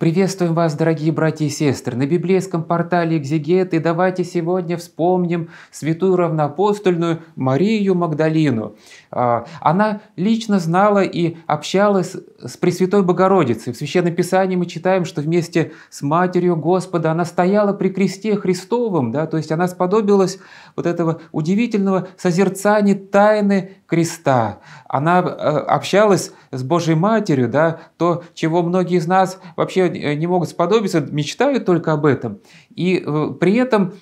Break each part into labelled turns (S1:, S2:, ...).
S1: Приветствуем вас, дорогие братья и сестры, на библейском портале «Экзегет» и давайте сегодня вспомним святую равноапостольную Марию Магдалину. А, она лично знала и общалась с Пресвятой Богородицей. В Священном Писании мы читаем, что вместе с Матерью Господа она стояла при кресте Христовом, да, то есть она сподобилась вот этого удивительного созерцания тайны креста. Она э, общалась с Божьей Матерью, да, то, чего многие из нас вообще э, не могут сподобиться, мечтают только об этом. И э, при этом,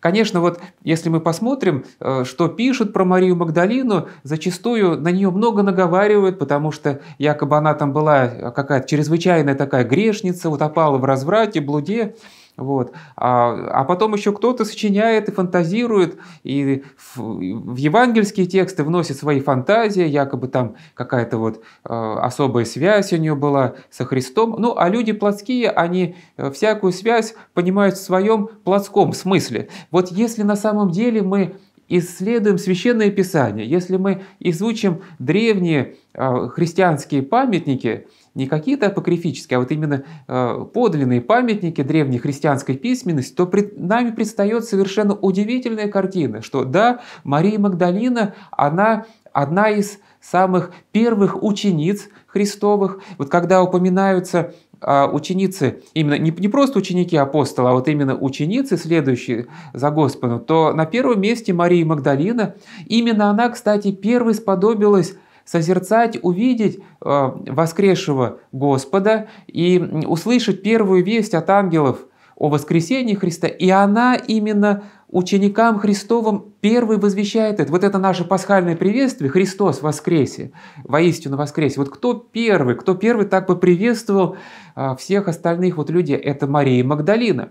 S1: конечно, вот если мы посмотрим, что пишут про Марию Магдалину, зачастую на нее много наговаривают, потому что якобы она там была какая-то чрезвычайная такая грешница, утопала в разврате, блуде. Вот. А, а потом еще кто-то сочиняет и фантазирует, и в, в евангельские тексты вносит свои фантазии, якобы там какая-то вот э, особая связь у нее была со Христом. Ну, а люди плотские, они э, всякую связь понимают в своем плотском смысле. Вот если на самом деле мы исследуем священное писание, если мы изучим древние э, христианские памятники, не какие-то апокрифические, а вот именно э, подлинные памятники древней христианской письменности, то пред нами предстает совершенно удивительная картина, что да, Мария Магдалина, она одна из самых первых учениц Христовых. Вот когда упоминаются а, ученицы, именно не, не просто ученики апостола, а вот именно ученицы, следующие за Господом, то на первом месте Мария Магдалина. Именно она, кстати, первой сподобилась созерцать, увидеть э, воскресшего Господа и услышать первую весть от ангелов о воскресении Христа. И она именно ученикам Христовым первый возвещает это. Вот это наше пасхальное приветствие, Христос воскресе, воистину воскресе. Вот кто первый, кто первый так бы приветствовал э, всех остальных вот людей, это Мария Магдалина.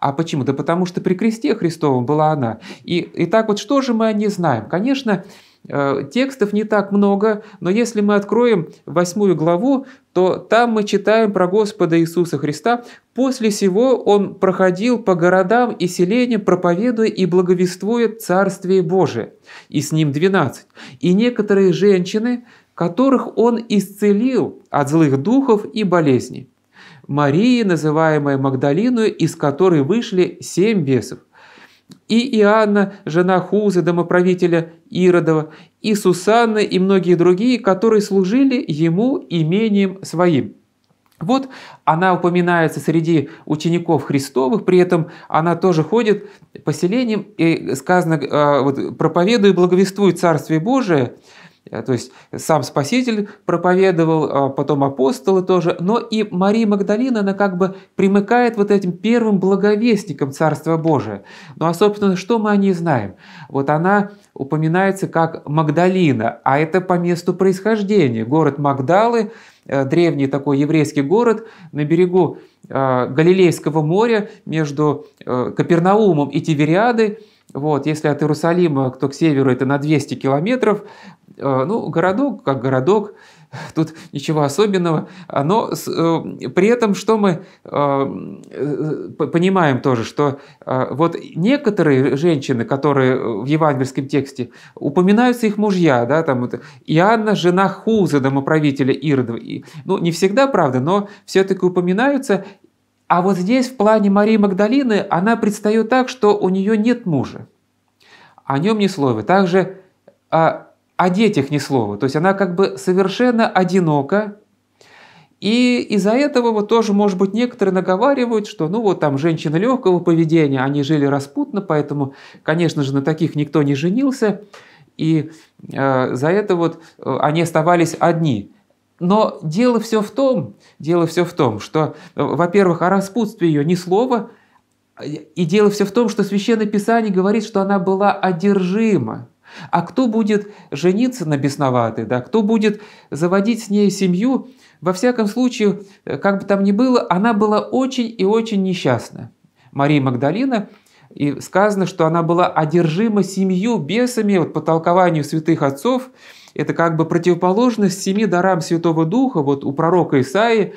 S1: А почему? Да потому что при кресте Христовом была она. И, и так вот что же мы о ней знаем? Конечно, Э, текстов не так много, но если мы откроем восьмую главу, то там мы читаем про Господа Иисуса Христа. «После сего Он проходил по городам и селениям, проповедуя и благовествуя Царствие Божие». И с Ним двенадцать. «И некоторые женщины, которых Он исцелил от злых духов и болезней». Марии, называемая Магдалину, из которой вышли семь бесов – и Иоанна, жена Хузы, домоправителя Иродова, и Сусанна и многие другие, которые служили ему имением своим. Вот она упоминается среди учеников Христовых, при этом она тоже ходит поселением и сказано, а, проповедует и благовествует Царствие Божие – Э, то есть сам Спаситель проповедовал, а потом апостолы тоже, но и Мария Магдалина, она как бы примыкает вот этим первым благовестником Царства Божия. Ну а, собственно, что мы о ней знаем? Вот она упоминается как Магдалина, а это по месту происхождения. Город Магдалы, э, древний такой еврейский город на берегу э, Галилейского моря между Капернаумом и Тивериадой, вот, если от Иерусалима, кто к северу, это на 200 километров, а, ну, городок как городок, тут ничего особенного, а, но э, при этом что мы а, э, понимаем тоже, что вот некоторые женщины, которые в евангельском тексте упоминаются их мужья, да, там вот Иоанна, жена Хуза, домоправителя Иродова, ну, не всегда, правда, но все-таки упоминаются, а вот здесь в плане Марии Магдалины она предстает так, что у нее нет мужа, о нем ни слова. Также о детях ни слова. То есть она как бы совершенно одинока. И из-за этого вот тоже, может быть, некоторые наговаривают, что ну вот там женщины легкого поведения, они жили распутно, поэтому, конечно же, на таких никто не женился. И э, за это вот э, они оставались одни. Но дело все в том, дело все в том, что, э, во-первых, о распутстве ее ни слова, э, и дело все в том, что Священное Писание говорит, что она была одержима. А кто будет жениться на бесноватой, да, кто будет заводить с ней семью, во всяком случае, э, как бы там ни было, она была очень и очень несчастна. Мария Магдалина, и сказано, что она была одержима семью бесами, вот по толкованию святых отцов, это как бы противоположность семи дарам Святого Духа, вот у пророка Исаи,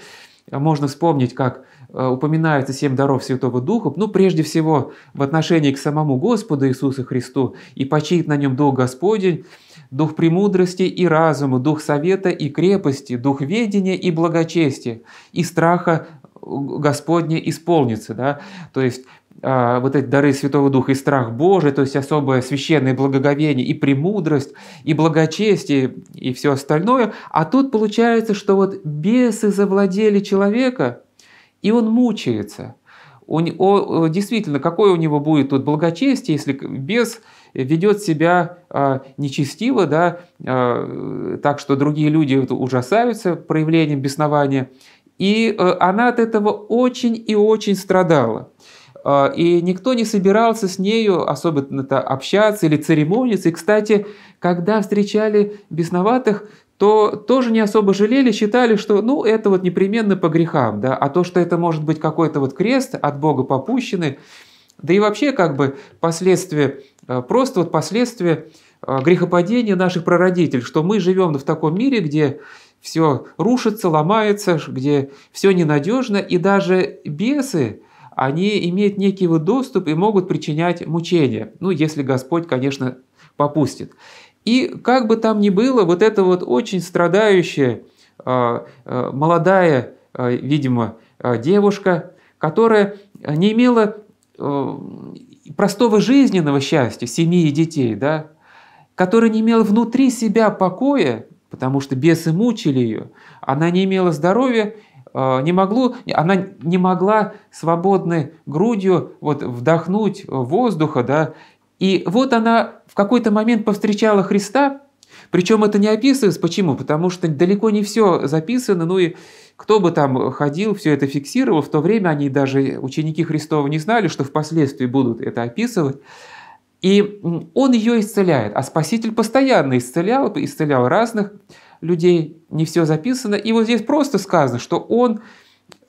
S1: э, можно вспомнить, как Э, упоминаются семь даров Святого Духа, ну, прежде всего, в отношении к самому Господу Иисусу Христу, и почит на нем Дух Господень, Дух премудрости и разума, Дух совета и крепости, Дух ведения и благочестия, и страха э, Господня исполнится, да, то есть а, вот эти дары Святого Духа и страх Божий, то есть особое священное благоговение и премудрость, и благочестие, и все остальное. А тут получается, что вот бесы завладели человека – и он мучается. Он, о, действительно, какое у него будет тут благочестие, если без ведет себя э, нечестиво, да, э, так что другие люди ужасаются проявлением беснования. И э, она от этого очень и очень страдала. Э, и никто не собирался с нею особенно общаться или церемониться. И, кстати, когда встречали бесноватых, то тоже не особо жалели, считали, что ну это вот непременно по грехам, да, а то, что это может быть какой-то вот крест от Бога попущенный, да и вообще как бы последствия, э, просто вот последствия э, грехопадения наших прародителей, что мы живем в таком мире, где все рушится, ломается, где все ненадежно, и даже бесы, они имеют некий вот доступ и могут причинять мучения, ну, если Господь, конечно, попустит. И как бы там ни было, вот эта вот очень страдающая, а, а, молодая, а, видимо, девушка, которая не имела простого жизненного счастья, семьи и детей, да, которая не имела внутри себя покоя, потому что бесы мучили ее, она не имела здоровья, не могло, она не могла свободной грудью вот вдохнуть воздуха, да, и вот она в какой-то момент повстречала Христа, причем это не описывается. Почему? Потому что далеко не все записано, ну и кто бы там ходил, все это фиксировал. В то время они даже, ученики Христова, не знали, что впоследствии будут это описывать. И он ее исцеляет, а Спаситель постоянно исцелял, исцелял разных людей, не все записано. И вот здесь просто сказано, что он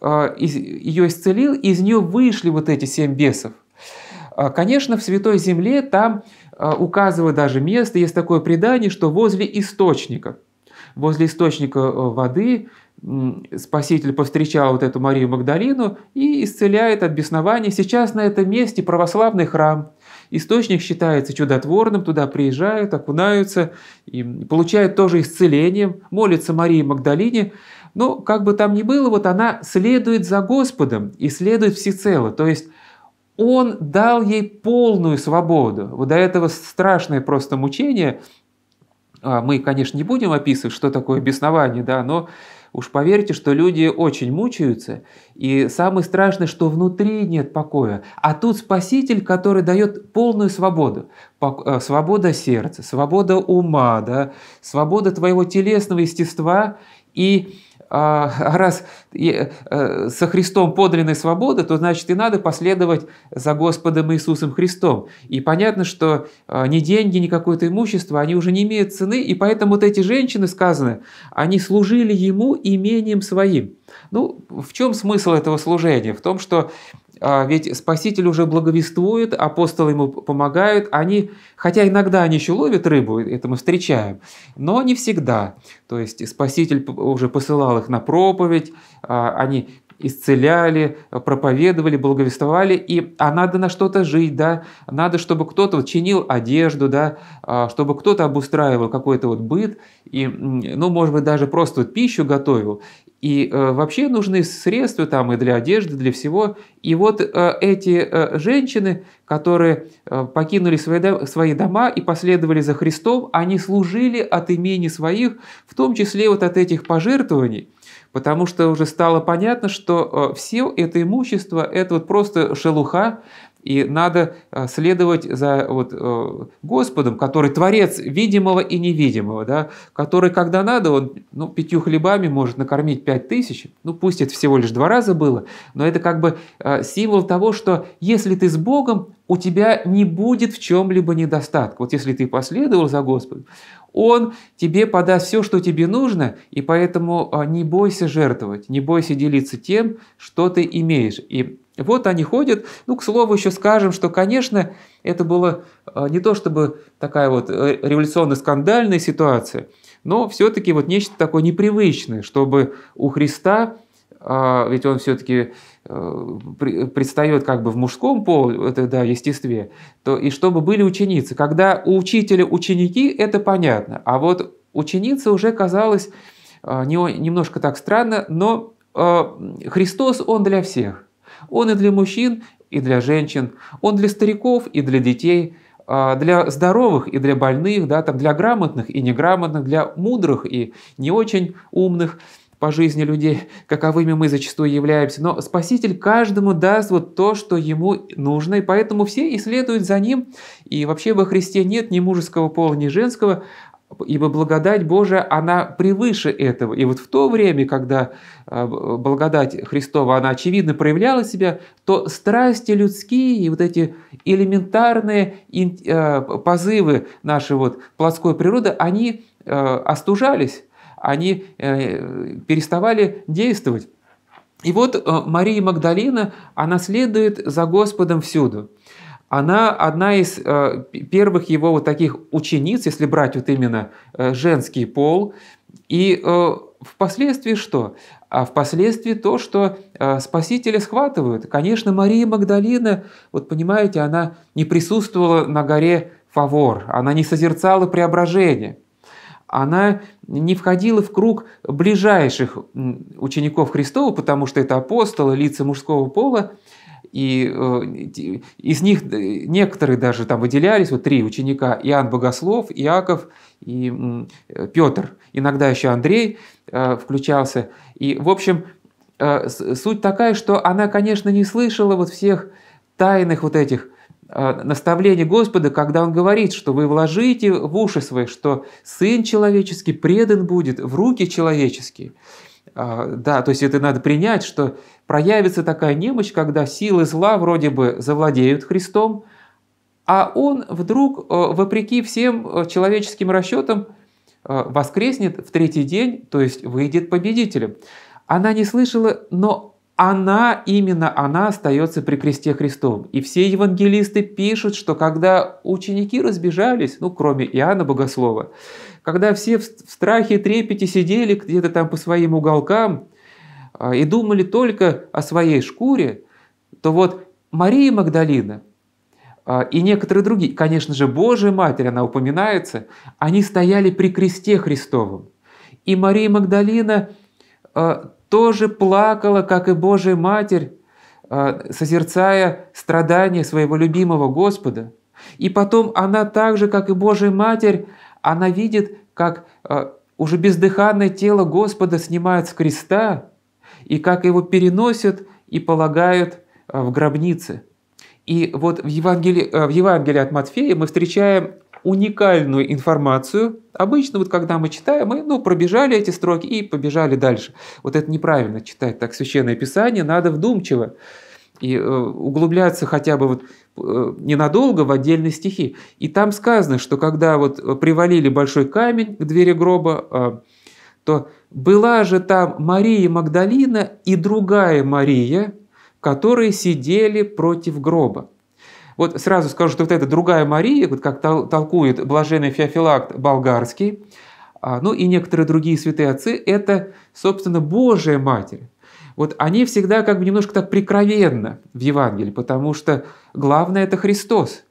S1: э, ее исцелил, и из нее вышли вот эти семь бесов – а, конечно, в Святой Земле там а, указывают даже место, есть такое предание, что возле источника, возле источника э, воды Спаситель повстречал вот эту Марию Магдалину и исцеляет от беснования. Сейчас на этом месте православный храм. Источник считается чудотворным, туда приезжают, окунаются, и получают тоже исцеление, молятся Марии Магдалине. Но как бы там ни было, вот она следует за Господом и следует всецело. То есть он дал ей полную свободу. Вот до этого страшное просто мучение. А, мы, конечно, не будем описывать, что такое беснование, да, но уж поверьте, что люди очень мучаются. И самое страшное, что внутри нет покоя. А тут Спаситель, который дает полную свободу. Э, свобода сердца, свобода ума, да, свобода твоего телесного естества. И а, раз со Христом подлинной свободы, то значит и надо последовать за Господом Иисусом Христом. И понятно, что а, ни деньги, ни какое-то имущество, они уже не имеют цены, и поэтому вот эти женщины, сказаны, они служили Ему имением своим. Ну, в чем смысл этого служения? В том, что а, ведь Спаситель уже благовествует, апостолы ему помогают, они, хотя иногда они еще ловят рыбу, это мы встречаем, но не всегда. То есть Спаситель уже посылал их на проповедь, а, они исцеляли, проповедовали, благовествовали, и, а надо на что-то жить, да, надо, чтобы кто-то вот чинил одежду, да, а, чтобы кто-то обустраивал какой-то вот быт, и, ну, может быть, даже просто вот пищу готовил, и э, вообще нужны средства там и для одежды, для всего. И вот э, эти э, женщины, которые э, покинули свои, до, свои дома и последовали за Христом, они служили от имени своих, в том числе вот от этих пожертвований. Потому что уже стало понятно, что э, все это имущество – это вот просто шелуха, и надо э, следовать за вот, э, Господом, который творец видимого и невидимого, да, который, когда надо, он ну, пятью хлебами может накормить пять тысяч, ну пусть это всего лишь два раза было, но это как бы э, символ того, что если ты с Богом, у тебя не будет в чем-либо недостатка. Вот если ты последовал за Господом, Он тебе подаст все, что тебе нужно, и поэтому не бойся жертвовать, не бойся делиться тем, что ты имеешь. И вот они ходят. Ну, к слову, еще скажем, что, конечно, это было э, не то чтобы такая вот э, революционно-скандальная ситуация, но все-таки вот нечто такое непривычное, чтобы у Христа, а, ведь он все-таки э, предстает как бы в мужском поле, это, да, естестве, то и чтобы были ученицы. Когда у учителя ученики, это понятно, а вот ученица уже казалось немножко так странно, но Христос, он для всех. Он и для мужчин, и для женщин, он для стариков и для детей, а, для здоровых и для больных, да, там, для грамотных и неграмотных, для мудрых и не очень умных по жизни людей, каковыми мы зачастую являемся. Но Спаситель каждому даст вот то, что ему нужно, и поэтому все и следуют за ним. И вообще во Христе нет ни мужеского пола, ни женского, Ибо благодать Божия, она превыше этого. И вот в то время, когда э, благодать Христова, она очевидно проявляла себя, то страсти людские и вот эти элементарные э, позывы нашей вот плотской природы, они э, остужались, они переставали действовать. И вот Мария Магдалина, она следует за Господом всюду – она одна из э, первых его вот таких учениц, если брать вот именно э, женский пол. И э, впоследствии что? А впоследствии то, что э, спасителя схватывают. Конечно, Мария Магдалина, вот понимаете, она не присутствовала на горе Фавор, она не созерцала преображение, она не входила в круг ближайших учеников Христова, потому что это апостолы, лица мужского пола, и э, из них э, некоторые даже там выделялись, вот три ученика, Иоанн Богослов, Иаков и э, Петр, иногда еще Андрей включался. И, в общем, суть такая, что она, конечно, не слышала вот всех тайных вот этих наставлений Господа, когда Он говорит, что вы вложите в уши свои, что Сын Человеческий предан будет в руки человеческие. А, да, то есть это надо принять, что проявится такая немощь, когда силы зла вроде бы завладеют Христом, а он вдруг, э, вопреки всем э, человеческим расчетам, э, воскреснет в третий день, то есть выйдет победителем. Она не слышала, но она, именно она остается при кресте Христом. И все евангелисты пишут, что когда ученики разбежались, ну, кроме Иоанна Богослова, когда все в страхе и трепете сидели где-то там по своим уголкам а, и думали только о своей шкуре, то вот Мария Магдалина а, и некоторые другие, конечно же, Божья Матерь, она упоминается, они стояли при кресте Христовом. И Мария Магдалина а, тоже плакала, как и Божья Матерь, созерцая страдания своего любимого Господа. И потом она так же, как и Божья Матерь, она видит, как э, уже бездыханное тело Господа снимают с креста, и как его переносят и полагают э, в гробнице. И вот в Евангелии, э, в Евангелии от Матфея мы встречаем уникальную информацию. Обычно вот когда мы читаем, мы ну, пробежали эти строки и побежали дальше. Вот это неправильно читать так Священное Писание, надо вдумчиво и э, углубляться хотя бы вот э, ненадолго в отдельные стихи. И там сказано, что когда вот привалили большой камень к двери гроба, э, то была же там Мария Магдалина и другая Мария, которые сидели против гроба. Вот сразу скажу, что вот эта другая Мария, вот как толкует блаженный Феофилакт болгарский, а, ну и некоторые другие святые отцы, это, собственно, Божья Матерь вот они всегда как бы немножко так прикровенно в Евангелии, потому что главное – это Христос.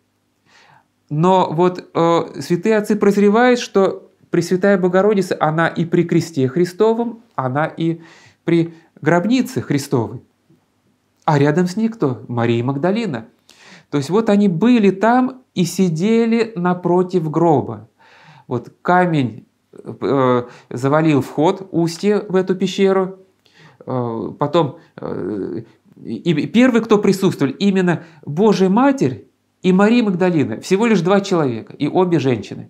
S1: Но вот э, святые отцы прозревают, что Пресвятая Богородица, она и при кресте Христовом, она и при гробнице Христовой. А рядом с ней кто? Мария Магдалина. То есть вот они были там и сидели напротив гроба. Вот камень э, э завалил вход, устье в эту пещеру – Э, потом э, и первый, кто присутствовал, именно Божья Матерь и Мария Магдалина, всего лишь два человека, и обе женщины.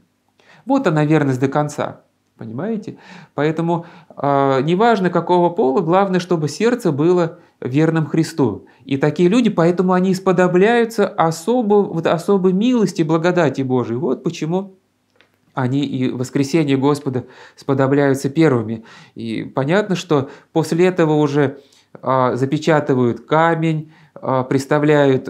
S1: Вот она верность до конца, понимаете? Поэтому э, неважно какого пола, главное, чтобы сердце было верным Христу. И такие люди, поэтому они исподобляются особо, вот особой милости, благодати Божией. Вот почему они и воскресение Господа сподобляются первыми. И понятно, что после этого уже а, запечатывают камень, а, представляют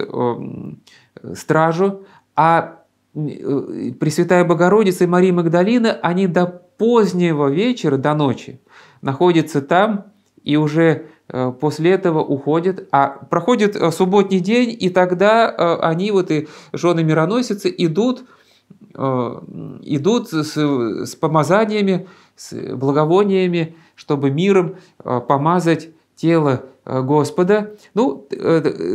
S1: стражу, а э, Пресвятая Богородица и Мария Магдалина, они до позднего вечера, до ночи находятся там и уже э, после этого уходят, а проходит э, субботний день, и тогда они, вот и жены мироносицы, идут Э, идут с, с помазаниями, с благовониями, чтобы миром э, помазать тело э, Господа. Ну,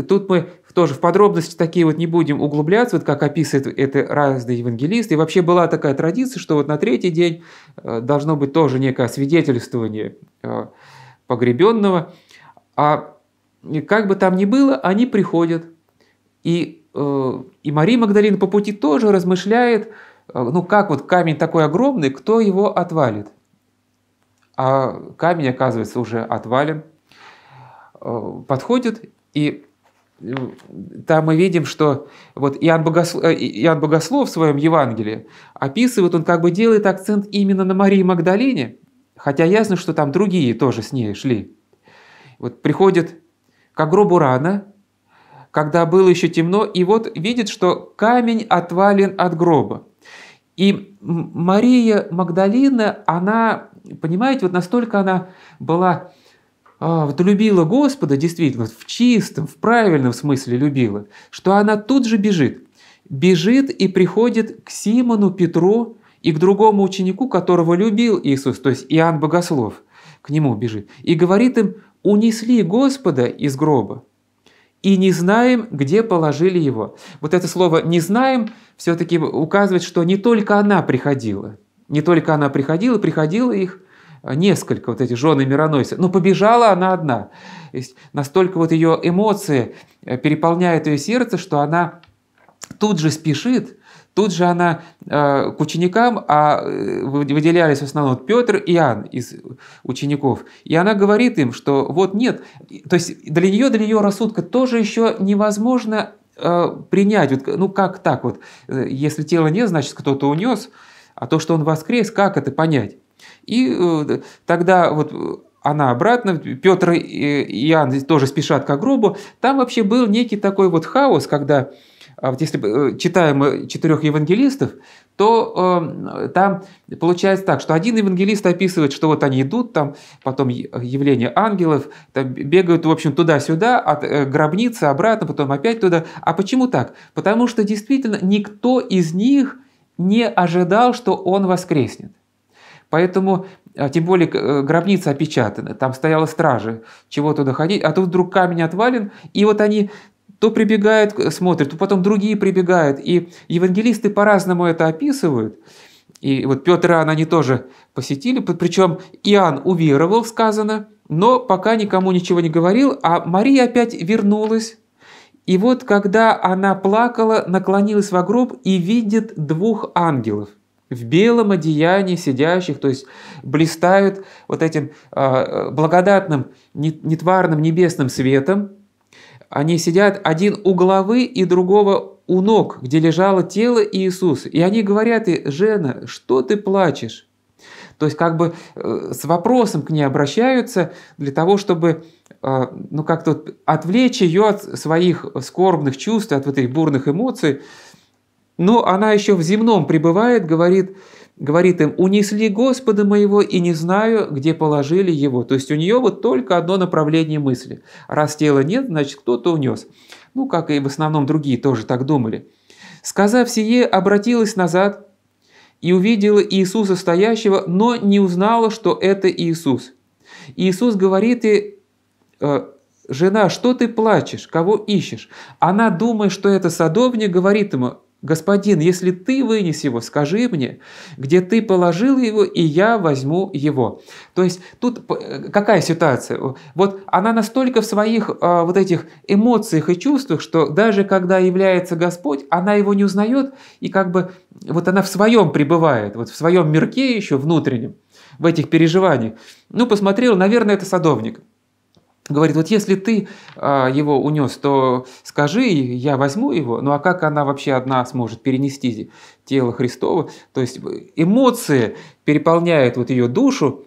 S1: тут мы тоже в подробности такие вот не будем углубляться, вот как описывает это разные евангелисты. И вообще была такая традиция, что вот на третий день должно быть тоже некое свидетельствование погребенного. А как бы там ни было, они приходят. И Э, и Мария Магдалина по пути тоже размышляет, э, ну как вот камень такой огромный, кто его отвалит? А камень, оказывается, уже отвален. Э, подходит, и там мы видим, что вот Иоанн Богослов, Иоанн Богослов в своем Евангелии описывает, он как бы делает акцент именно на Марии Магдалине, хотя ясно, что там другие тоже с ней шли. Вот приходит к гробу рано, когда было еще темно, и вот видит, что камень отвален от гроба. И Мария Магдалина, она, понимаете, вот настолько она была а, вот любила Господа, действительно, в чистом, в правильном смысле любила, что она тут же бежит. Бежит и приходит к Симону Петру и к другому ученику, которого любил Иисус, то есть Иоанн Богослов, к нему бежит, и говорит им, унесли Господа из гроба и не знаем, где положили его. Вот это слово «не знаем» все-таки указывает, что не только она приходила. Не только она приходила, приходила их несколько, вот эти жены Мироносицы. Но побежала она одна. То есть настолько вот ее эмоции переполняют ее сердце, что она тут же спешит Тут же она э, к ученикам, а э, выделялись в основном Петр и Иоанн из учеников. И она говорит им, что вот нет, то есть для нее, для ее рассудка тоже еще невозможно э, принять, вот, ну как так вот, если тела нет, значит кто-то унес, а то, что он воскрес, как это понять? И тогда вот она обратно, Петр и Иоанн тоже спешат к гробу. Там вообще был некий такой вот хаос, когда а вот если э, читаем четырех евангелистов, то э, там получается так, что один евангелист описывает, что вот они идут, там потом явление ангелов, там бегают, в общем, туда-сюда, от э, гробницы обратно, потом опять туда. А почему так? Потому что действительно никто из них не ожидал, что он воскреснет. Поэтому, а, тем более, э, гробница опечатана, там стояла стража, чего туда ходить, а тут вдруг камень отвален, и вот они то прибегает, э, смотрит, то потом другие прибегают. И евангелисты по-разному это описывают. И вот Петр и Иоанн они тоже посетили, причем Иоанн уверовал, сказано, но пока никому ничего не говорил, а Мария опять вернулась. И вот когда она плакала, наклонилась во гроб и видит двух ангелов в белом одеянии сидящих, то есть блистают вот этим а, благодатным нетварным небесным светом, они сидят один у головы и другого у ног, где лежало тело Иисуса. И они говорят ей, «Жена, что ты плачешь?» То есть как бы э, с вопросом к ней обращаются для того, чтобы э, ну, как-то отвлечь ее от своих скорбных чувств, от вот этих бурных эмоций. Но она еще в земном пребывает, говорит, говорит им, унесли Господа моего и не знаю, где положили его. То есть у нее вот только одно направление мысли. Раз тела нет, значит кто-то унес. Ну, как и в основном другие тоже так думали. Сказав сие, обратилась назад и увидела Иисуса стоящего, но не узнала, что это Иисус. Иисус говорит ей, э, «Жена, что ты плачешь? Кого ищешь?» Она, думая, что это садовник, говорит ему, «Господин, если ты вынес его, скажи мне, где ты положил его, и я возьму его». То есть тут э, какая ситуация? Вот она настолько в своих а, вот этих эмоциях и чувствах, что даже когда является Господь, она его не узнает, и как бы вот она в своем пребывает, вот в своем мирке еще внутреннем, в этих переживаниях. Ну, посмотрел, наверное, это садовник – Говорит, вот если ты а, его унес, то скажи, я возьму его. Ну а как она вообще одна сможет перенести тело Христова? То есть э, эмоции переполняют вот ее душу.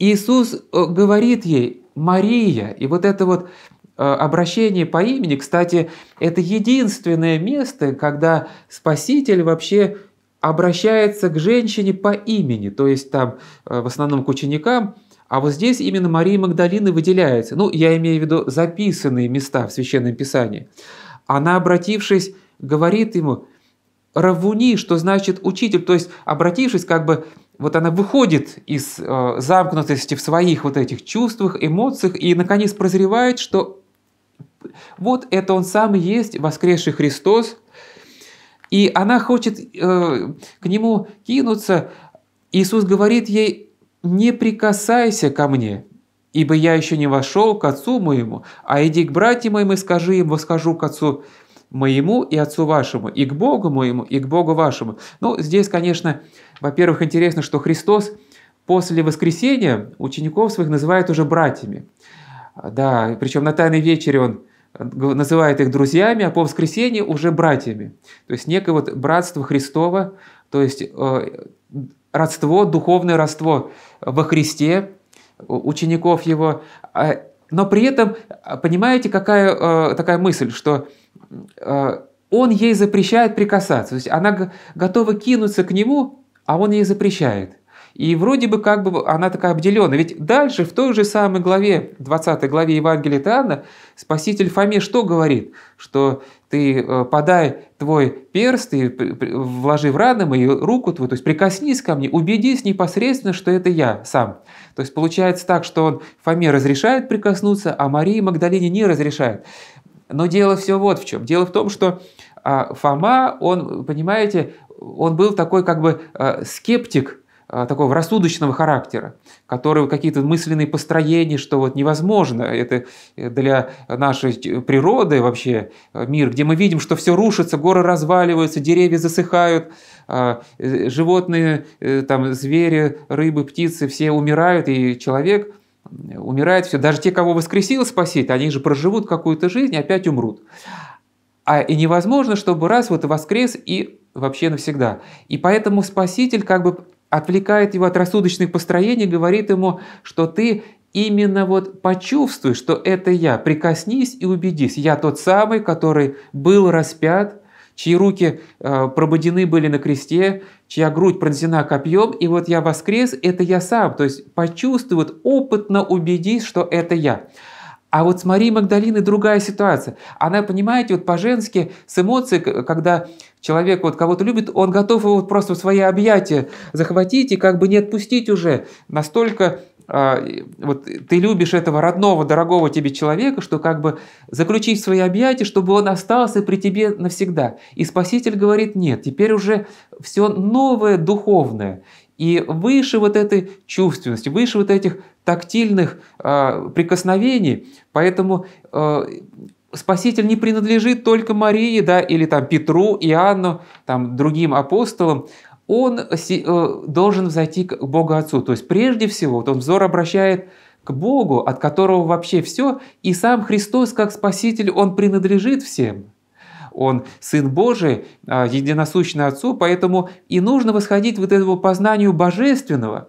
S1: Иисус э, говорит ей, Мария, и вот это вот э, обращение по имени, кстати, это единственное место, когда Спаситель вообще обращается к женщине по имени, то есть там в основном к ученикам, а вот здесь именно Мария Магдалина выделяется. Ну, я имею в виду записанные места в Священном Писании. Она, обратившись, говорит ему «Равуни», что значит «учитель». То есть, обратившись, как бы вот она выходит из э, замкнутости в своих вот этих чувствах, эмоциях и, наконец, прозревает, что вот это он сам и есть, воскресший Христос, и она хочет э, к нему кинуться. Иисус говорит ей, «Не прикасайся ко мне, ибо я еще не вошел к отцу моему, а иди к братьям моим и скажи им, восхожу к отцу моему и отцу вашему, и к Богу моему, и к Богу вашему». Ну, здесь, конечно, во-первых, интересно, что Христос после воскресения учеников своих называет уже братьями. Да, причем на Тайной вечере он э, называет их друзьями, а по воскресенье уже братьями. То есть некое вот братство Христова, то есть э, родство, духовное родство во Христе, учеников Его. А, но при этом, а, понимаете, какая э, такая мысль, что э, он ей запрещает прикасаться. То есть она готова кинуться к нему, а он ей запрещает. И вроде бы как бы она такая обделенная, Ведь дальше, в той же самой главе, 20 главе Евангелия от Иоанна, Спаситель Фоме что говорит? Что ты э, подай твой перст и вложи в раны мою руку твою, то есть прикоснись ко мне, убедись непосредственно, что это я сам. То есть получается так, что он Фоме разрешает прикоснуться, а Марии Магдалине не разрешает. Но дело все вот в чем. Дело в том, что а, Фома, он, понимаете, он был такой как бы э, скептик а, такого рассудочного характера, которые какие-то мысленные построения, что вот невозможно, это э, для нашей э, природы вообще э, мир, где мы видим, что все рушится, горы разваливаются, деревья засыхают, а, животные, там, звери, рыбы, птицы, все умирают, и человек умирает, все. Даже те, кого воскресил спасить, они же проживут какую-то жизнь и опять умрут. А и невозможно, чтобы раз вот воскрес и вообще навсегда. И поэтому Спаситель как бы отвлекает его от рассудочных построений, говорит ему, что ты именно вот почувствуй, что это я, прикоснись и убедись, я тот самый, который был распят, чьи руки э, были на кресте, чья грудь пронзена копьем, и вот я воскрес, это я сам. То есть почувствуй, вот опытно убедись, что это я. А вот с Марией Магдалиной другая ситуация. Она, понимаете, вот по-женски с эмоцией, когда человек вот кого-то любит, он готов его просто в свои объятия захватить и как бы не отпустить уже. Настолько а, вот ты любишь этого родного, дорогого тебе человека, что как бы заключить в свои объятия, чтобы он остался при тебе навсегда. И Спаситель говорит, нет, теперь уже все новое духовное. И выше вот этой чувственности, выше вот этих тактильных э, прикосновений, поэтому э, Спаситель не принадлежит только Марии, да, или там Петру, Иоанну, там другим апостолам, он э, должен взойти к Богу Отцу. То есть прежде всего вот он взор обращает к Богу, от которого вообще все, и сам Христос как Спаситель, он принадлежит всем. Он Сын Божий, э, единосущный Отцу, поэтому и нужно восходить вот этому познанию божественного.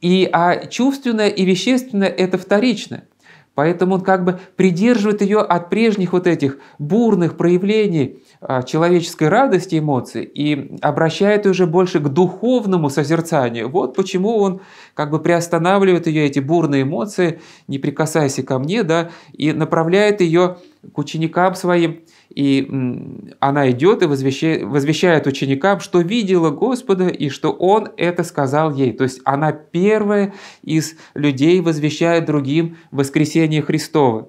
S1: И, а чувственное и вещественное – это вторично – Поэтому он как бы придерживает ее от прежних вот этих бурных проявлений а, человеческой радости, эмоций и обращает ее уже больше к духовному созерцанию. Вот почему он как бы приостанавливает ее эти бурные эмоции, не прикасайся ко мне, да, и направляет ее к ученикам своим, и она идет и возвещает ученикам, что видела Господа и что Он это сказал ей. То есть она первая из людей возвещает другим воскресение Христова.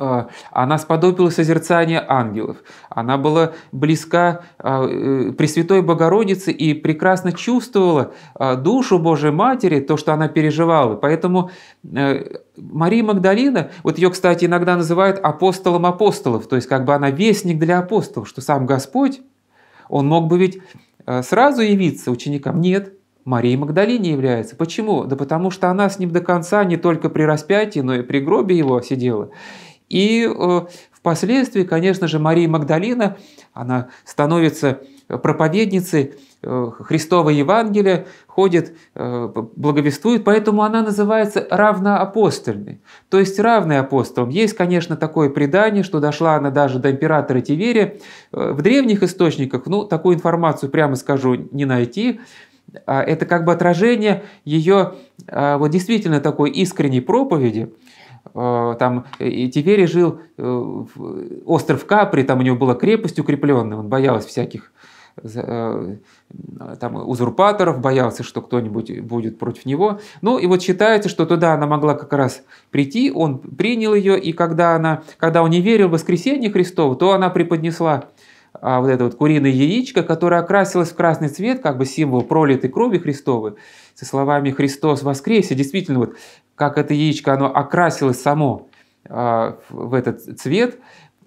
S1: А, она сподобила созерцания ангелов, она была близка а, э, Пресвятой Богородице и прекрасно чувствовала а, душу Божьей Матери, то, что она переживала. Поэтому э, Мария Магдалина, вот ее, кстати, иногда называют апостолом апостолов, то есть как бы она вестник для апостолов, что сам Господь, он мог бы ведь э, сразу явиться ученикам. Нет, Мария Магдалине является. Почему? Да потому что она с ним до конца не только при распятии, но и при гробе его сидела. И э, впоследствии, конечно же, Мария Магдалина, она становится проповедницей э, Христова Евангелия, ходит, э, благовествует, поэтому она называется равноапостольной, то есть равной апостолом. Есть, конечно, такое предание, что дошла она даже до императора Тиверия. В древних источниках, ну, такую информацию, прямо скажу, не найти, а это как бы отражение ее а, вот действительно такой искренней проповеди, Э, там э, и теперь жил э, остров Капри, там у него была крепость укрепленная, он боялся всяких там, узурпаторов, боялся, что кто-нибудь будет против него. Ну и вот считается, что туда она могла как раз прийти, он принял ее, и когда, она, когда он не верил в воскресение Христово, то она преподнесла а, вот это вот куриное яичко, которое окрасилось в красный цвет, как бы символ пролитой крови Христовой, со словами «Христос воскресе». Действительно, вот как это яичко, оно окрасилось само а, в этот цвет,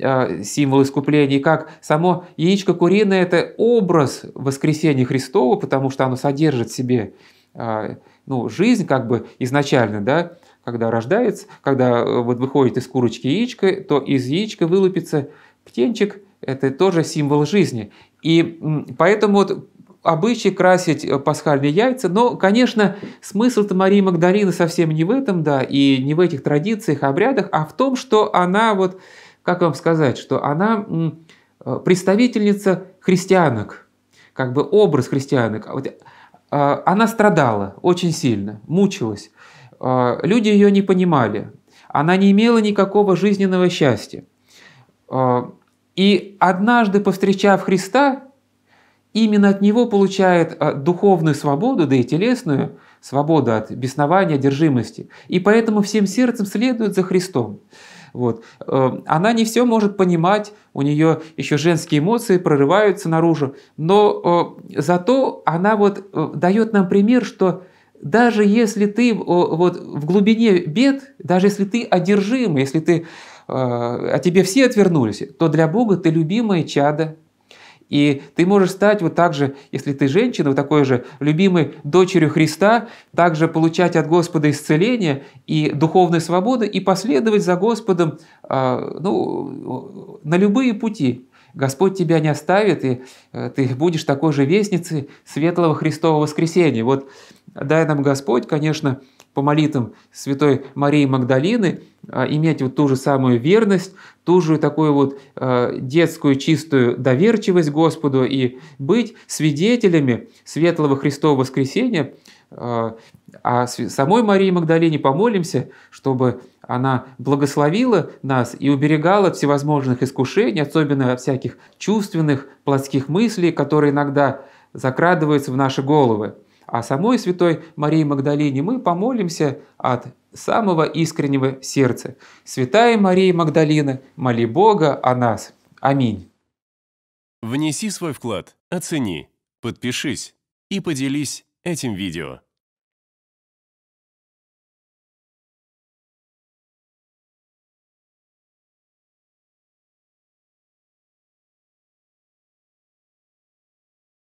S1: а, символ искупления, и как само яичко куриное – это образ воскресения Христова, потому что оно содержит в себе а, ну, жизнь как бы изначально, да, когда рождается, когда э, вот выходит из курочки яичко, то из яичка вылупится птенчик – это тоже символ жизни. И поэтому вот обычай красить э, пасхальные яйца, но, конечно, смысл-то Марии Магдалины совсем не в этом, да, и не в этих традициях, обрядах, а в том, что она вот, как вам сказать, что она э, представительница христианок, как бы образ христианок. Э, она страдала очень сильно, мучилась. Люди ее не понимали. Она не имела никакого жизненного счастья. И однажды повстречав Христа, именно от Него получает а, духовную свободу, да и телесную, свободу от беснования, одержимости. И поэтому всем сердцем следует за Христом. Вот. Э, она не все может понимать, у нее еще женские эмоции прорываются наружу, но э, зато она вот э, дает нам пример, что даже если ты вот в глубине бед, даже если ты одержим, если ты о э, а тебе все отвернулись, то для Бога ты любимое чадо, и ты можешь стать вот так же, если ты женщина, вот такой же любимой дочерью Христа, также получать от Господа исцеление и духовную свободу, и последовать за Господом э, ну, на любые пути. Господь тебя не оставит, и э, ты будешь такой же вестницей светлого Христового воскресения. Вот дай нам Господь, конечно, по молитвам Святой Марии Магдалины а, иметь вот ту же самую верность, ту же такую вот а, детскую чистую доверчивость Господу и быть свидетелями светлого Христового воскресения, а, а самой Марии Магдалине помолимся, чтобы она благословила нас и уберегала от всевозможных искушений, особенно от всяких чувственных, плотских мыслей, которые иногда закрадываются в наши головы. О а самой святой Марии Магдалине мы помолимся от самого искреннего сердца. Святая Мария Магдалина, моли Бога о нас. Аминь. Внеси свой вклад, оцени, подпишись и поделись этим видео.